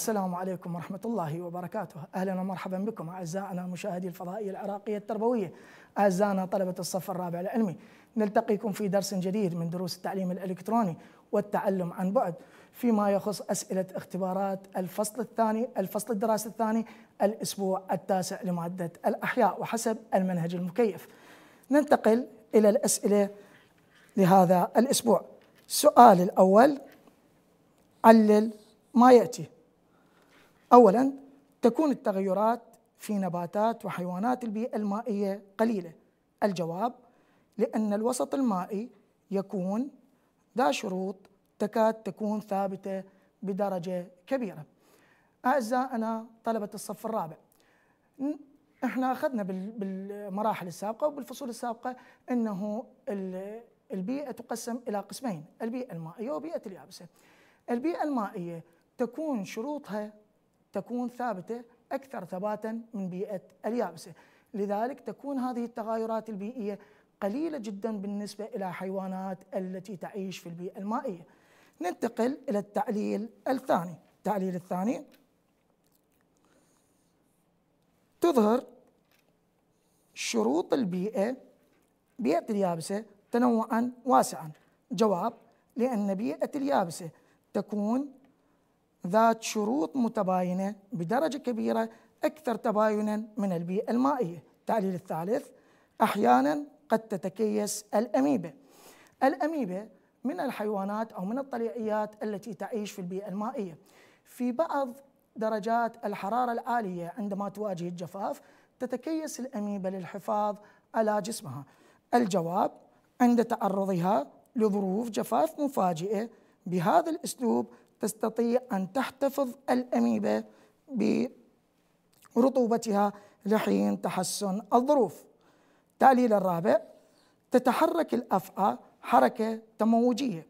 السلام عليكم ورحمة الله وبركاته أهلا ومرحبا بكم أعزائنا مشاهدي الفضائية العراقية التربوية أعزائنا طلبة الصف الرابع العلمي نلتقيكم في درس جديد من دروس التعليم الإلكتروني والتعلم عن بعد فيما يخص أسئلة اختبارات الفصل الثاني الفصل الدراسي الثاني الأسبوع التاسع لمادة الأحياء وحسب المنهج المكيف ننتقل إلى الأسئلة لهذا الأسبوع السؤال الأول علل ما يأتي اولا تكون التغيرات في نباتات وحيوانات البيئه المائيه قليله الجواب لان الوسط المائي يكون ذا شروط تكاد تكون ثابته بدرجه كبيره اعزائنا طلبه الصف الرابع احنا اخذنا بالمراحل السابقه وبالفصول السابقه انه البيئه تقسم الى قسمين، البيئه المائيه وبيئه اليابسه. البيئه المائيه تكون شروطها تكون ثابته اكثر ثباتا من بيئه اليابسه، لذلك تكون هذه التغيرات البيئيه قليله جدا بالنسبه الى حيوانات التي تعيش في البيئه المائيه. ننتقل الى التعليل الثاني، التعليل الثاني تظهر شروط البيئه بيئه اليابسه تنوعا واسعا، جواب لان بيئه اليابسه تكون ذات شروط متباينة بدرجة كبيرة أكثر تباينا من البيئة المائية التعليل الثالث أحيانا قد تتكيس الأميبة الأميبة من الحيوانات أو من الطليعيات التي تعيش في البيئة المائية في بعض درجات الحرارة العالية عندما تواجه الجفاف تتكيس الأميبة للحفاظ على جسمها الجواب عند تعرضها لظروف جفاف مفاجئة بهذا الأسلوب تستطيع أن تحتفظ الأميبا برطوبتها لحين تحسن الظروف تعليل الرابع تتحرك الأفعى حركة تموجية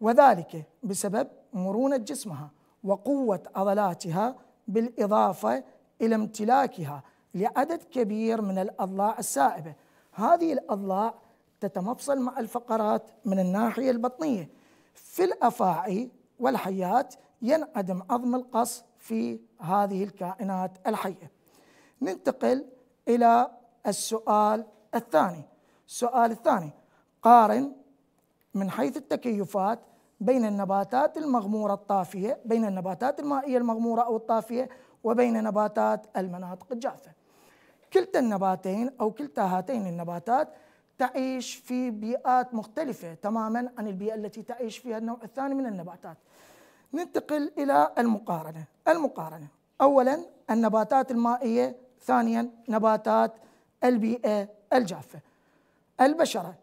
وذلك بسبب مرونة جسمها وقوة عضلاتها بالإضافة إلى امتلاكها لعدد كبير من الأضلاع السائبة هذه الأضلاع تتمفصل مع الفقرات من الناحية البطنية في الأفاعي والحيات ينعدم عظم القص في هذه الكائنات الحيه. ننتقل الى السؤال الثاني. السؤال الثاني قارن من حيث التكيفات بين النباتات المغموره الطافيه بين النباتات المائيه المغموره او الطافيه وبين نباتات المناطق الجافه. كلتا النباتين او كلتا هاتين النباتات تعيش في بيئات مختلفة تماما عن البيئة التي تعيش فيها النوع الثاني من النباتات ننتقل إلى المقارنة المقارنة أولا النباتات المائية ثانيا نباتات البيئة الجافة البشرة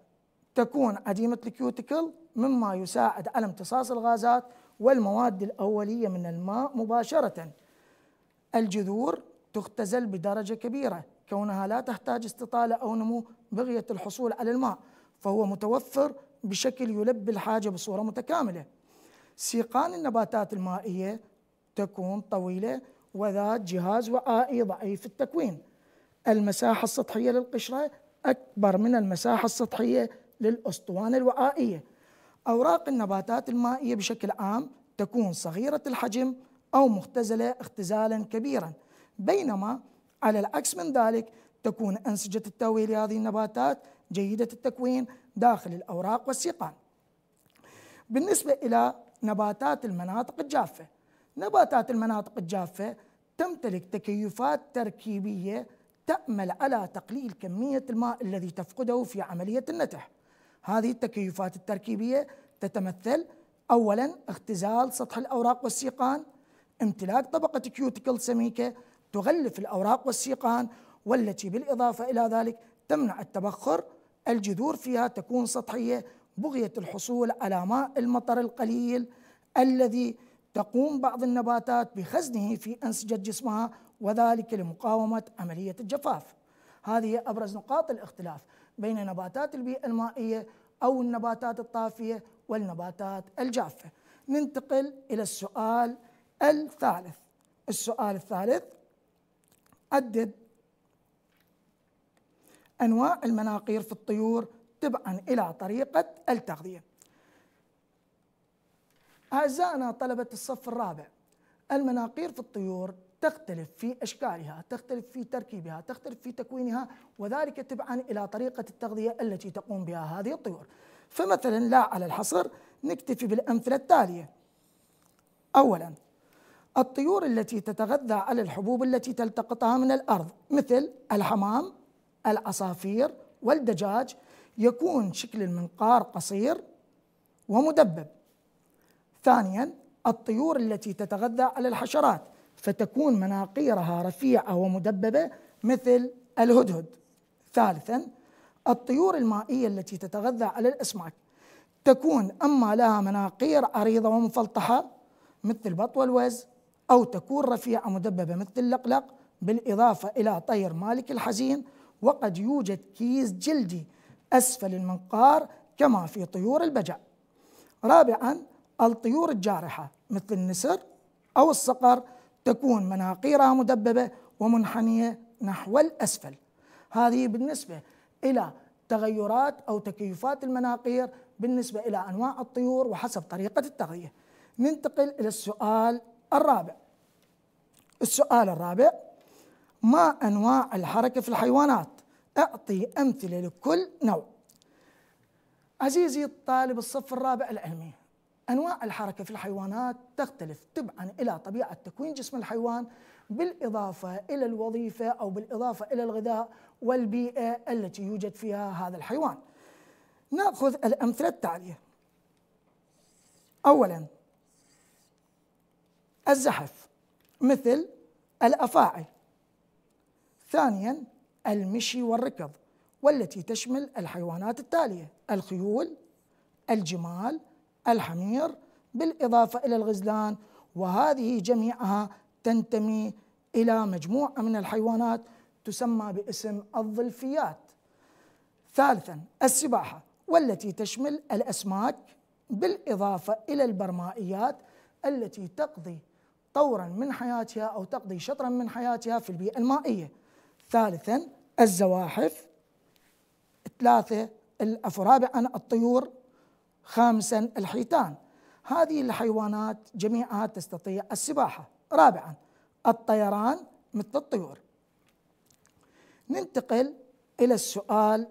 تكون عديمة الكيوتيكل مما يساعد على امتصاص الغازات والمواد الأولية من الماء مباشرة الجذور تختزل بدرجة كبيرة كونها لا تحتاج استطالة أو نمو بغية الحصول على الماء فهو متوفر بشكل يلبي الحاجة بصورة متكاملة سيقان النباتات المائية تكون طويلة وذات جهاز وعائي ضعيف التكوين المساحة السطحية للقشرة أكبر من المساحة السطحية للأسطوانة الوعائية أوراق النباتات المائية بشكل عام تكون صغيرة الحجم أو مختزلة اختزالا كبيرا بينما على العكس من ذلك تكون أنسجة التهوية لهذه النباتات جيدة التكوين داخل الأوراق والسيقان بالنسبة إلى نباتات المناطق الجافة نباتات المناطق الجافة تمتلك تكيفات تركيبية تأمل على تقليل كمية الماء الذي تفقده في عملية النتح هذه التكيفات التركيبية تتمثل أولا اختزال سطح الأوراق والسيقان امتلاك طبقة كيوتيكل سميكة تغلف الأوراق والسيقان والتي بالإضافة إلى ذلك تمنع التبخر الجذور فيها تكون سطحية بغية الحصول على ماء المطر القليل الذي تقوم بعض النباتات بخزنه في أنسجة جسمها وذلك لمقاومة عملية الجفاف هذه أبرز نقاط الاختلاف بين نباتات البيئة المائية أو النباتات الطافية والنباتات الجافة ننتقل إلى السؤال الثالث السؤال الثالث عدد أنواع المناقير في الطيور تبعا إلى طريقة التغذية أعزائنا طلبة الصف الرابع المناقير في الطيور تختلف في اشكالها، تختلف في تركيبها، تختلف في تكوينها وذلك تبعا الى طريقه التغذيه التي تقوم بها هذه الطيور. فمثلا لا على الحصر نكتفي بالامثله التاليه. اولا الطيور التي تتغذى على الحبوب التي تلتقطها من الارض مثل الحمام، العصافير والدجاج يكون شكل المنقار قصير ومدبب ثانيا الطيور التي تتغذى على الحشرات فتكون مناقيرها رفيعة ومدببة مثل الهدهد ثالثا الطيور المائية التي تتغذى على الأسماك تكون أما لها مناقير عريضة ومفلطحة مثل البط والوز أو تكون رفيعة مدببة مثل اللقلق بالإضافة إلى طير مالك الحزين وقد يوجد كيس جلدي أسفل المنقار كما في طيور البجع رابعا الطيور الجارحة مثل النسر أو الصقر تكون مناقيرها مدببة ومنحنية نحو الأسفل هذه بالنسبة إلى تغيرات أو تكيفات المناقير بالنسبة إلى أنواع الطيور وحسب طريقة التغذية ننتقل إلى السؤال الرابع السؤال الرابع ما أنواع الحركة في الحيوانات أعطي أمثلة لكل نوع عزيزي الطالب الصف الرابع العلمي أنواع الحركة في الحيوانات تختلف تبعاً إلى طبيعة تكوين جسم الحيوان بالإضافة إلى الوظيفة أو بالإضافة إلى الغذاء والبيئة التي يوجد فيها هذا الحيوان نأخذ الأمثلة التالية أولا الزحف مثل الأفاعي ثانيا المشي والركض والتي تشمل الحيوانات التالية الخيول الجمال الحمير بالإضافة إلى الغزلان وهذه جميعها تنتمي إلى مجموعة من الحيوانات تسمى باسم الظلفيات ثالثا السباحة والتي تشمل الأسماك بالإضافة إلى البرمائيات التي تقضي طورا من حياتها أو تقضي شطرا من حياتها في البيئة المائية ثالثا الزواحف ثلاثة رابعا الطيور خامسا الحيتان هذه الحيوانات جميعها تستطيع السباحة رابعا الطيران مثل الطيور ننتقل إلى السؤال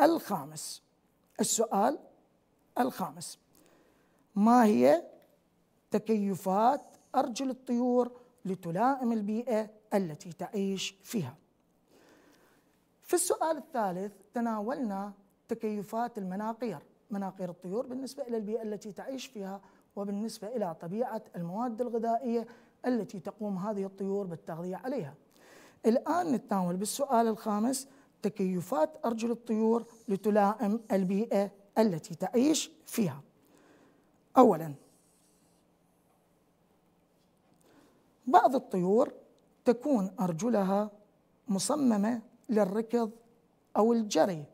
الخامس السؤال الخامس ما هي تكيفات أرجل الطيور لتلائم البيئة التي تعيش فيها في السؤال الثالث تناولنا تكيفات المناقير مناقير الطيور بالنسبة إلى البيئة التي تعيش فيها وبالنسبة إلى طبيعة المواد الغذائية التي تقوم هذه الطيور بالتغذية عليها الآن نتناول بالسؤال الخامس تكيفات أرجل الطيور لتلائم البيئة التي تعيش فيها أولا بعض الطيور تكون أرجلها مصممة للركض أو الجري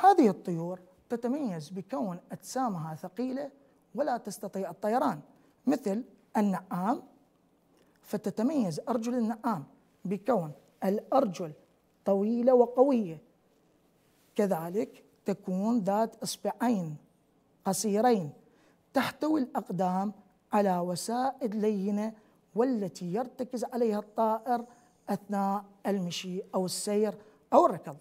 هذه الطيور تتميز بكون أجسامها ثقيلة ولا تستطيع الطيران مثل النعام فتتميز أرجل النعام بكون الأرجل طويلة وقوية كذلك تكون ذات إصبعين قصيرين تحتوي الأقدام على وسائد لينة والتي يرتكز عليها الطائر اثناء المشي او السير او الركض.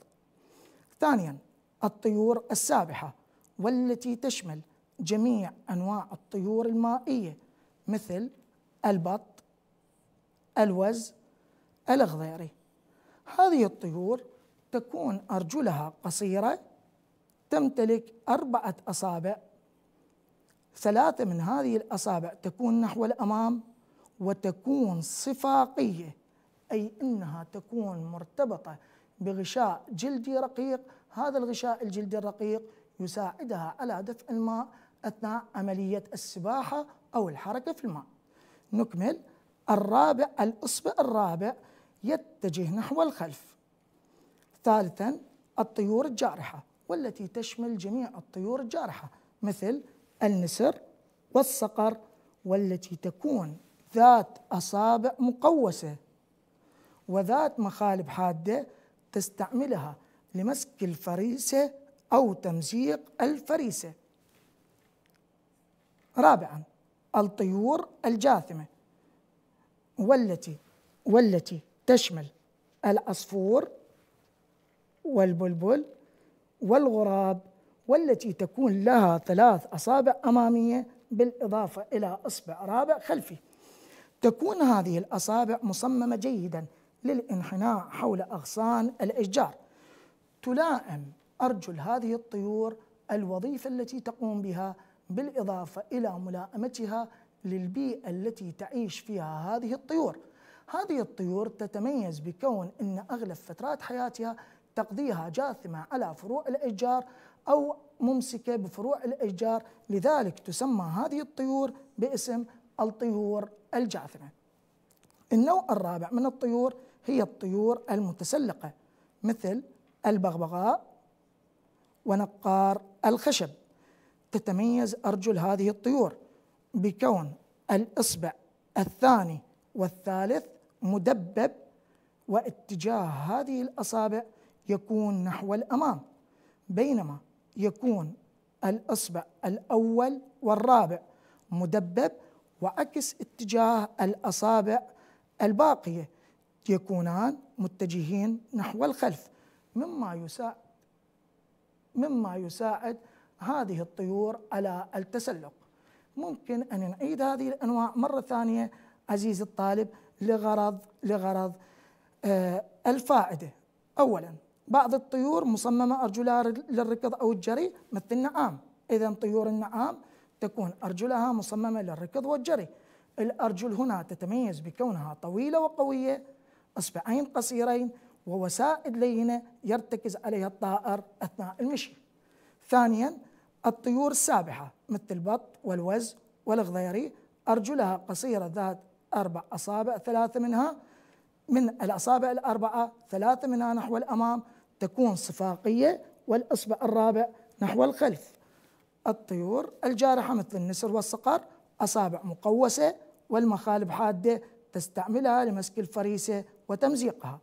ثانيا الطيور السابحه والتي تشمل جميع انواع الطيور المائيه مثل البط، الوز، الغضيري. هذه الطيور تكون ارجلها قصيره تمتلك اربعه اصابع ثلاثه من هذه الاصابع تكون نحو الامام وتكون صفاقيه أي أنها تكون مرتبطة بغشاء جلدي رقيق هذا الغشاء الجلدي الرقيق يساعدها على دفع الماء أثناء عملية السباحة أو الحركة في الماء نكمل الرابع الإصبع الرابع يتجه نحو الخلف ثالثا الطيور الجارحة والتي تشمل جميع الطيور الجارحة مثل النسر والصقر والتي تكون ذات أصابع مقوسة وذات مخالب حادة تستعملها لمسك الفريسة أو تمزيق الفريسة رابعا الطيور الجاثمة والتي والتي تشمل العصفور والبلبل والغراب والتي تكون لها ثلاث أصابع أمامية بالإضافة إلى إصبع رابع خلفي تكون هذه الأصابع مصممة جيداً للانحناء حول أغصان الأشجار تلائم أرجل هذه الطيور الوظيفة التي تقوم بها بالإضافة إلى ملائمتها للبيئة التي تعيش فيها هذه الطيور هذه الطيور تتميز بكون أن أغلب فترات حياتها تقضيها جاثمة على فروع الأشجار أو ممسكة بفروع الأشجار لذلك تسمى هذه الطيور باسم الطيور الجاثمة النوع الرابع من الطيور هي الطيور المتسلقة مثل البغبغاء ونقار الخشب تتميز أرجل هذه الطيور بكون الإصبع الثاني والثالث مدبب واتجاه هذه الأصابع يكون نحو الأمام بينما يكون الإصبع الأول والرابع مدبب وعكس اتجاه الأصابع الباقية يكونان متجهين نحو الخلف مما يساعد مما يساعد هذه الطيور على التسلق ممكن ان نعيد هذه الانواع مره ثانيه عزيزي الطالب لغرض لغرض آه، الفائده اولا بعض الطيور مصممه ارجلها للركض او الجري مثل النعام اذا طيور النعام تكون ارجلها مصممه للركض والجري الارجل هنا تتميز بكونها طويله وقويه إصبعين قصيرين ووسائد لينة يرتكز عليها الطائر أثناء المشي ثانيا الطيور السابحة مثل البط والوز والغضيري أرجلها قصيرة ذات أربع أصابع ثلاثة منها من الأصابع الأربعة ثلاثة منها نحو الأمام تكون صفاقية والإصبع الرابع نحو الخلف الطيور الجارحة مثل النسر والصقر أصابع مقوسة والمخالب حادة تستعملها لمسك الفريسة وتمزيقها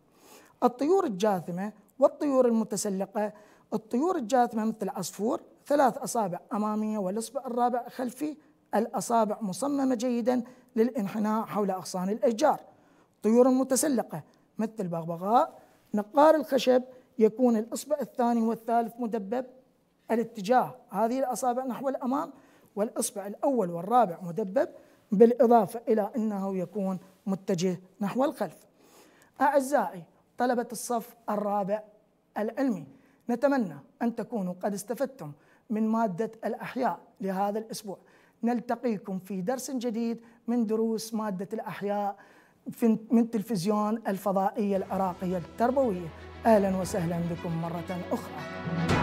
الطيور الجاثمة والطيور المتسلقة الطيور الجاثمة مثل العصفور ثلاث أصابع أمامية والإصبع الرابع خلفي الأصابع مصممة جيدا للانحناء حول أغصان الأشجار الطيور المتسلقة مثل البغبغاء نقار الخشب يكون الإصبع الثاني والثالث مدبب الاتجاه هذه الأصابع نحو الأمام والإصبع الأول والرابع مدبب بالإضافة إلى أنه يكون متجه نحو الخلف أعزائي طلبة الصف الرابع العلمي نتمنى أن تكونوا قد استفدتم من مادة الأحياء لهذا الأسبوع نلتقيكم في درس جديد من دروس مادة الأحياء من تلفزيون الفضائية العراقية التربوية أهلا وسهلا بكم مرة أخرى